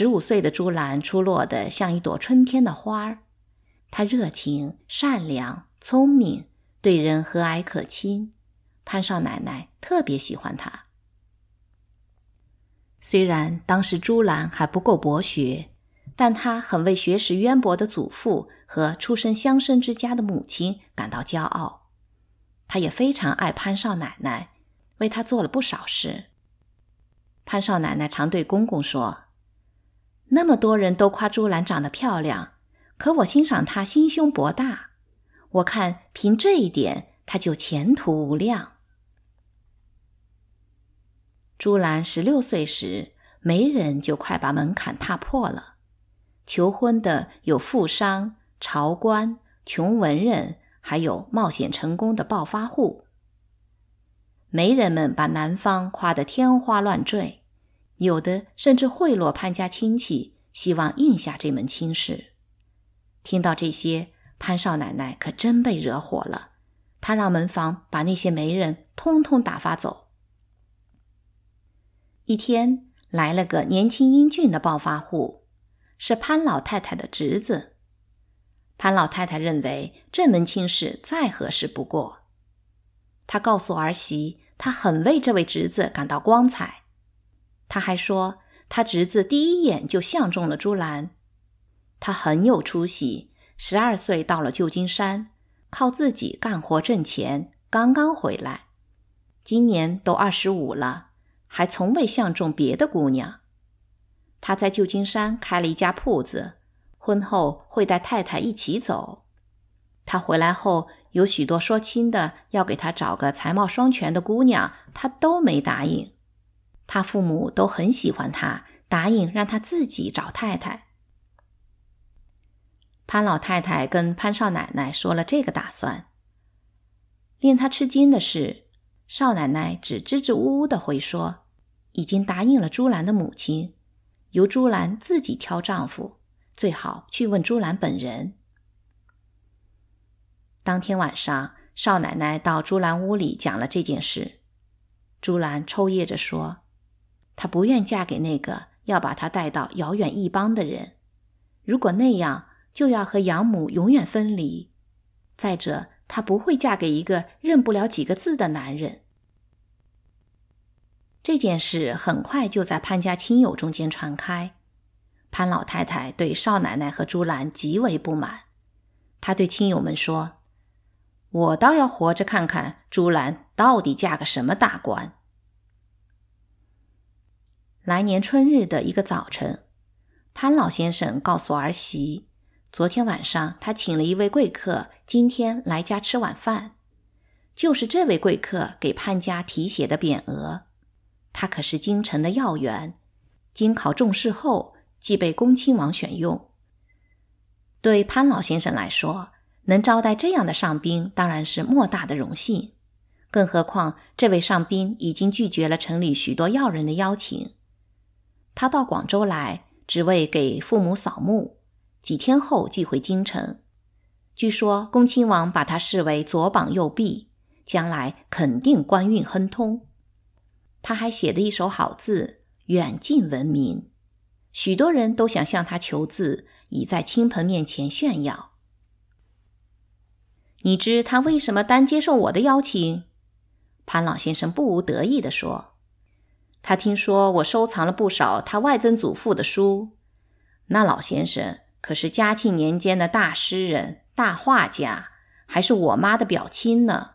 十五岁的朱兰出落得像一朵春天的花儿，她热情、善良、聪明，对人和蔼可亲。潘少奶奶特别喜欢她。虽然当时朱兰还不够博学，但她很为学识渊博的祖父和出身乡绅之家的母亲感到骄傲。她也非常爱潘少奶奶，为她做了不少事。潘少奶奶常对公公说。那么多人都夸朱兰长得漂亮，可我欣赏她心胸博大。我看凭这一点，她就前途无量。朱兰十六岁时，媒人就快把门槛踏破了，求婚的有富商、朝官、穷文人，还有冒险成功的暴发户。媒人们把男方夸得天花乱坠。有的甚至贿赂潘家亲戚，希望应下这门亲事。听到这些，潘少奶奶可真被惹火了，她让门房把那些媒人通通打发走。一天来了个年轻英俊的暴发户，是潘老太太的侄子。潘老太太认为这门亲事再合适不过，她告诉儿媳，她很为这位侄子感到光彩。他还说，他侄子第一眼就相中了朱兰，他很有出息，十二岁到了旧金山，靠自己干活挣钱，刚刚回来，今年都二十五了，还从未相中别的姑娘。他在旧金山开了一家铺子，婚后会带太太一起走。他回来后，有许多说亲的要给他找个才貌双全的姑娘，他都没答应。他父母都很喜欢他，答应让他自己找太太。潘老太太跟潘少奶奶说了这个打算，令他吃惊的是，少奶奶只支支吾吾的回说，已经答应了朱兰的母亲，由朱兰自己挑丈夫，最好去问朱兰本人。当天晚上，少奶奶到朱兰屋里讲了这件事，朱兰抽噎着说。她不愿嫁给那个要把她带到遥远异邦的人，如果那样，就要和养母永远分离。再者，她不会嫁给一个认不了几个字的男人。这件事很快就在潘家亲友中间传开，潘老太太对少奶奶和朱兰极为不满。她对亲友们说：“我倒要活着看看朱兰到底嫁个什么大官。”来年春日的一个早晨，潘老先生告诉儿媳：“昨天晚上他请了一位贵客，今天来家吃晚饭。就是这位贵客给潘家题写的匾额。他可是京城的要员，经考中试后即被恭亲王选用。对潘老先生来说，能招待这样的上宾，当然是莫大的荣幸。更何况这位上宾已经拒绝了城里许多要人的邀请。”他到广州来，只为给父母扫墓。几天后寄回京城。据说恭亲王把他视为左膀右臂，将来肯定官运亨通。他还写得一手好字，远近闻名，许多人都想向他求字，以在亲朋面前炫耀。你知他为什么单接受我的邀请？潘老先生不无得意地说。他听说我收藏了不少他外曾祖父的书，那老先生可是嘉庆年间的大诗人、大画家，还是我妈的表亲呢。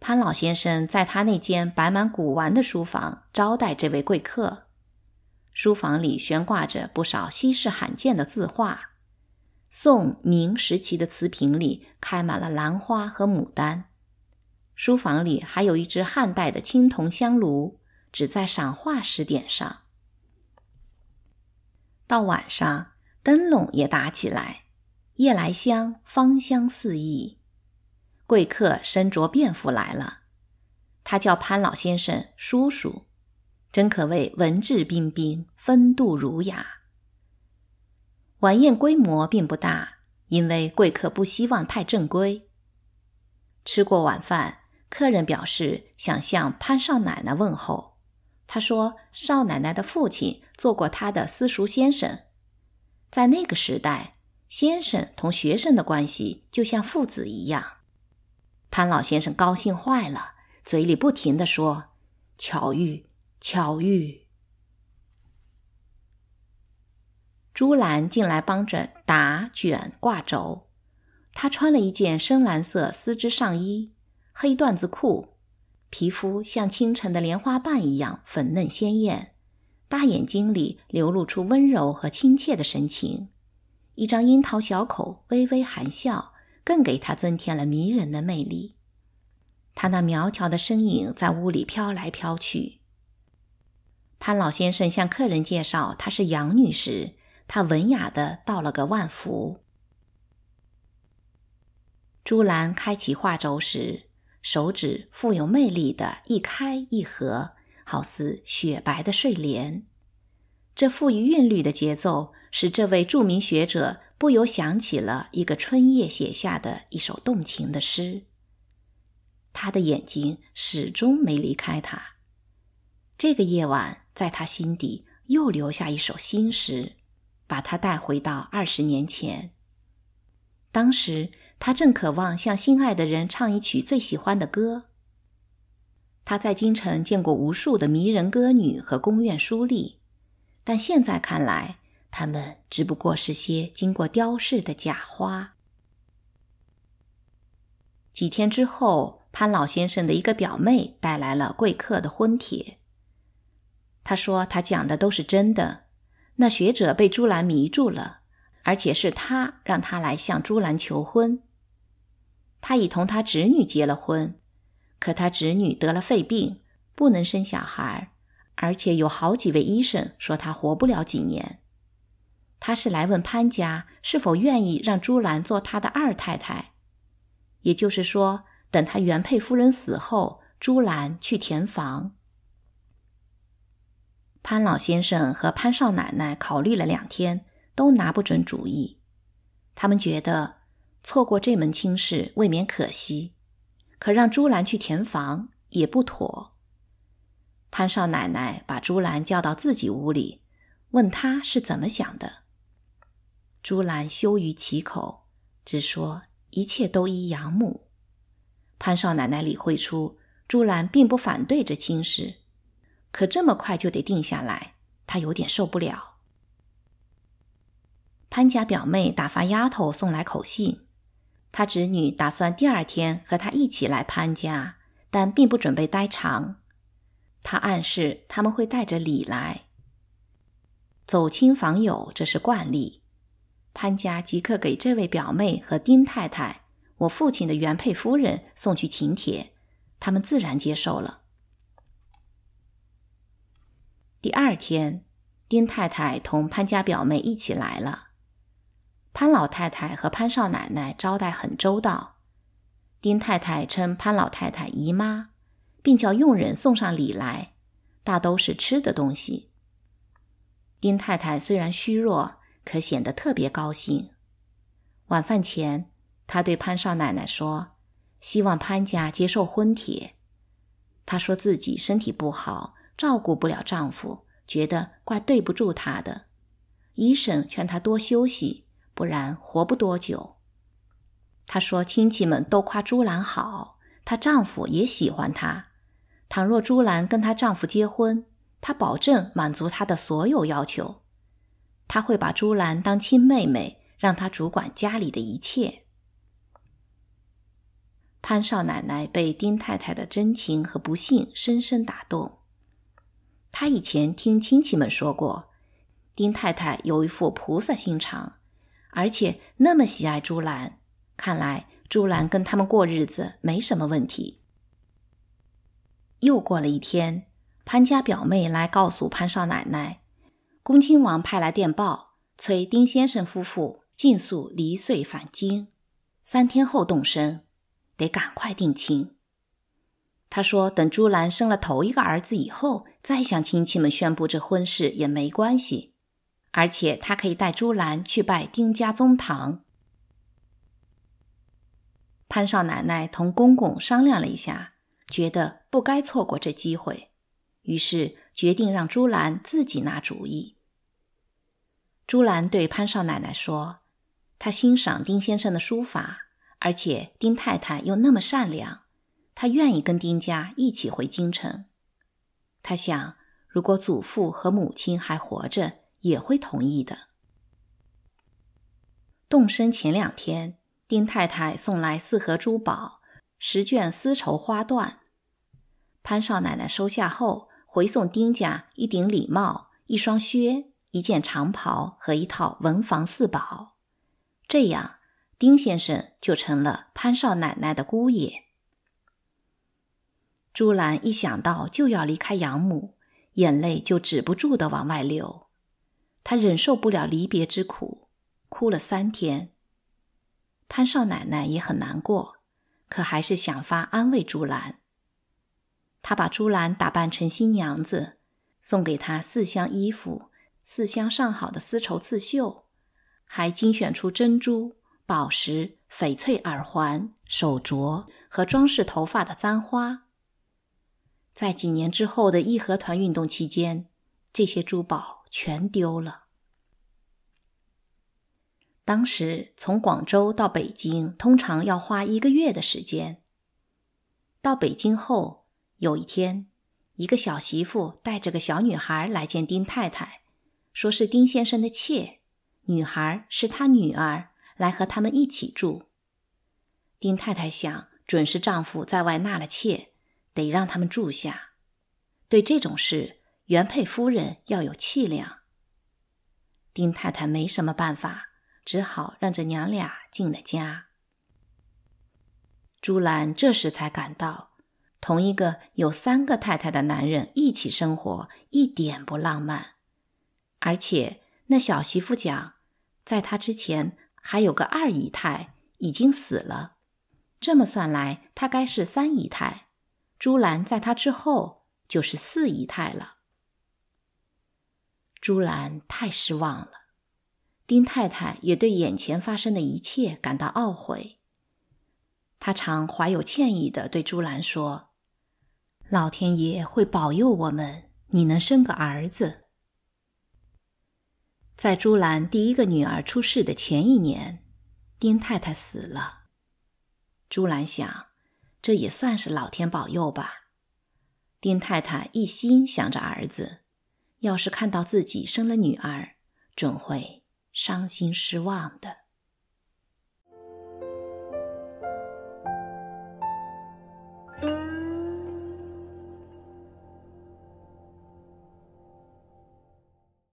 潘老先生在他那间摆满古玩的书房招待这位贵客，书房里悬挂着不少稀世罕见的字画，宋明时期的瓷瓶里开满了兰花和牡丹。书房里还有一只汉代的青铜香炉，只在赏画时点上。到晚上，灯笼也打起来，夜来香芳香四溢。贵客身着便服来了，他叫潘老先生叔叔，真可谓文质彬彬，风度儒雅。晚宴规模并不大，因为贵客不希望太正规。吃过晚饭。客人表示想向潘少奶奶问候。他说：“少奶奶的父亲做过他的私塾先生，在那个时代，先生同学生的关系就像父子一样。”潘老先生高兴坏了，嘴里不停的说：“巧遇，巧遇。”朱兰进来帮着打卷挂轴。她穿了一件深蓝色丝织上衣。黑缎子裤，皮肤像清晨的莲花瓣一样粉嫩鲜艳，大眼睛里流露出温柔和亲切的神情，一张樱桃小口微微含笑，更给她增添了迷人的魅力。她那苗条的身影在屋里飘来飘去。潘老先生向客人介绍她是杨女士，她文雅地道了个万福。朱兰开启画轴时。手指富有魅力的一开一合，好似雪白的睡莲。这富于韵律的节奏，使这位著名学者不由想起了一个春夜写下的一首动情的诗。他的眼睛始终没离开他。这个夜晚，在他心底又留下一首新诗，把他带回到二十年前。当时。他正渴望向心爱的人唱一曲最喜欢的歌。他在京城见过无数的迷人歌女和宫院淑丽，但现在看来，他们只不过是些经过雕饰的假花。几天之后，潘老先生的一个表妹带来了贵客的婚帖。他说：“他讲的都是真的。那学者被朱兰迷住了，而且是他让他来向朱兰求婚。”他已同他侄女结了婚，可他侄女得了肺病，不能生小孩，而且有好几位医生说他活不了几年。他是来问潘家是否愿意让朱兰做他的二太太，也就是说，等他原配夫人死后，朱兰去填房。潘老先生和潘少奶奶考虑了两天，都拿不准主意。他们觉得。错过这门亲事未免可惜，可让朱兰去填房也不妥。潘少奶奶把朱兰叫到自己屋里，问她是怎么想的。朱兰羞于启口，只说一切都依养母。潘少奶奶理会出朱兰并不反对这亲事，可这么快就得定下来，她有点受不了。潘家表妹打发丫头送来口信。他侄女打算第二天和他一起来潘家，但并不准备待长。他暗示他们会带着礼来，走亲访友这是惯例。潘家即刻给这位表妹和丁太太（我父亲的原配夫人）送去请帖，他们自然接受了。第二天，丁太太同潘家表妹一起来了。潘老太太和潘少奶奶招待很周到，丁太太称潘老太太姨妈，并叫佣人送上礼来，大都是吃的东西。丁太太虽然虚弱，可显得特别高兴。晚饭前，她对潘少奶奶说：“希望潘家接受婚帖。”她说自己身体不好，照顾不了丈夫，觉得怪对不住他的。医生劝她多休息。不然活不多久。她说：“亲戚们都夸朱兰好，她丈夫也喜欢她。倘若朱兰跟她丈夫结婚，她保证满足她的所有要求。她会把朱兰当亲妹妹，让她主管家里的一切。”潘少奶奶被丁太太的真情和不幸深深打动。她以前听亲戚们说过，丁太太有一副菩萨心肠。而且那么喜爱朱兰，看来朱兰跟他们过日子没什么问题。又过了一天，潘家表妹来告诉潘少奶奶，恭亲王派来电报，催丁先生夫妇尽速离穗返京，三天后动身，得赶快定亲。他说，等朱兰生了头一个儿子以后，再向亲戚们宣布这婚事也没关系。而且他可以带朱兰去拜丁家宗堂。潘少奶奶同公公商量了一下，觉得不该错过这机会，于是决定让朱兰自己拿主意。朱兰对潘少奶奶说：“她欣赏丁先生的书法，而且丁太太又那么善良，她愿意跟丁家一起回京城。她想，如果祖父和母亲还活着。”也会同意的。动身前两天，丁太太送来四盒珠宝、十卷丝绸花缎。潘少奶奶收下后，回送丁家一顶礼帽、一双靴、一件长袍和一套文房四宝。这样，丁先生就成了潘少奶奶的姑爷。朱兰一想到就要离开养母，眼泪就止不住的往外流。他忍受不了离别之苦，哭了三天。潘少奶奶也很难过，可还是想法安慰朱兰。她把朱兰打扮成新娘子，送给她四箱衣服、四箱上好的丝绸刺绣，还精选出珍珠、宝石、翡翠耳环、手镯和装饰头发的簪花。在几年之后的义和团运动期间，这些珠宝。全丢了。当时从广州到北京通常要花一个月的时间。到北京后，有一天，一个小媳妇带着个小女孩来见丁太太，说是丁先生的妾，女孩是他女儿，来和他们一起住。丁太太想，准是丈夫在外纳了妾，得让他们住下。对这种事。原配夫人要有气量。丁太太没什么办法，只好让这娘俩进了家。朱兰这时才感到，同一个有三个太太的男人一起生活，一点不浪漫。而且那小媳妇讲，在她之前还有个二姨太已经死了，这么算来，她该是三姨太。朱兰在她之后就是四姨太了。朱兰太失望了，丁太太也对眼前发生的一切感到懊悔。她常怀有歉意地对朱兰说：“老天爷会保佑我们，你能生个儿子。”在朱兰第一个女儿出世的前一年，丁太太死了。朱兰想，这也算是老天保佑吧。丁太太一心想着儿子。要是看到自己生了女儿，准会伤心失望的。